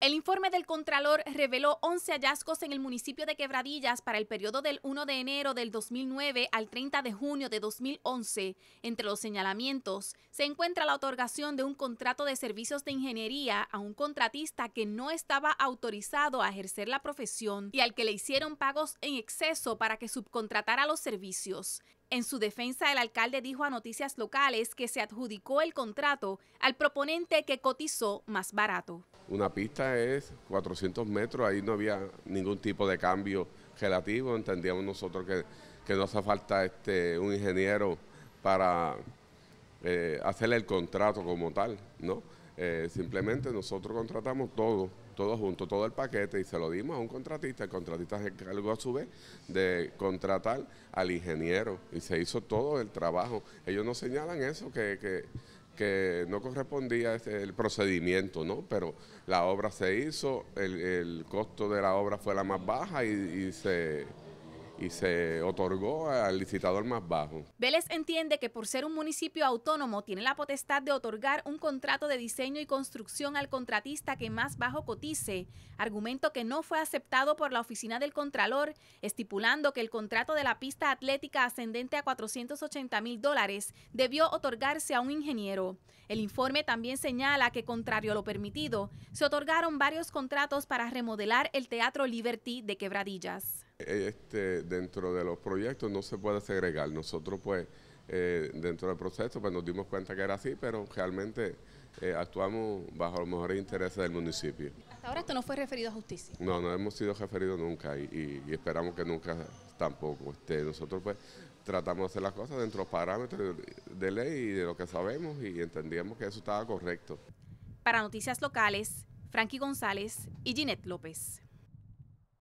El informe del Contralor reveló 11 hallazgos en el municipio de Quebradillas para el periodo del 1 de enero del 2009 al 30 de junio de 2011. Entre los señalamientos se encuentra la otorgación de un contrato de servicios de ingeniería a un contratista que no estaba autorizado a ejercer la profesión y al que le hicieron pagos en exceso para que subcontratara los servicios. En su defensa, el alcalde dijo a Noticias Locales que se adjudicó el contrato al proponente que cotizó más barato. Una pista es 400 metros, ahí no había ningún tipo de cambio relativo, entendíamos nosotros que, que no hace falta este, un ingeniero para hacer eh, hacerle el contrato como tal, ¿no? Eh, simplemente nosotros contratamos todo, todo junto, todo el paquete y se lo dimos a un contratista. El contratista se encargó a su vez de contratar al ingeniero y se hizo todo el trabajo. Ellos no señalan eso, que, que, no correspondía el procedimiento, ¿no? Pero la obra se hizo, el, costo de la obra fue la más baja y se y se otorgó al licitador más bajo. Vélez entiende que por ser un municipio autónomo tiene la potestad de otorgar un contrato de diseño y construcción al contratista que más bajo cotice, argumento que no fue aceptado por la oficina del Contralor, estipulando que el contrato de la pista atlética ascendente a 480 mil dólares debió otorgarse a un ingeniero. El informe también señala que, contrario a lo permitido, se otorgaron varios contratos para remodelar el Teatro Liberty de Quebradillas. Este, dentro de los proyectos no se puede segregar. Nosotros pues eh, dentro del proceso pues nos dimos cuenta que era así, pero realmente eh, actuamos bajo los mejores intereses del municipio. Hasta ahora esto no fue referido a justicia. No, no hemos sido referidos nunca y, esperamos que nunca tampoco. nosotros pues tratamos de hacer las cosas dentro de los parámetros de ley y de lo que sabemos y entendíamos que eso estaba correcto. Para Noticias Locales, Frankie González y Ginette López.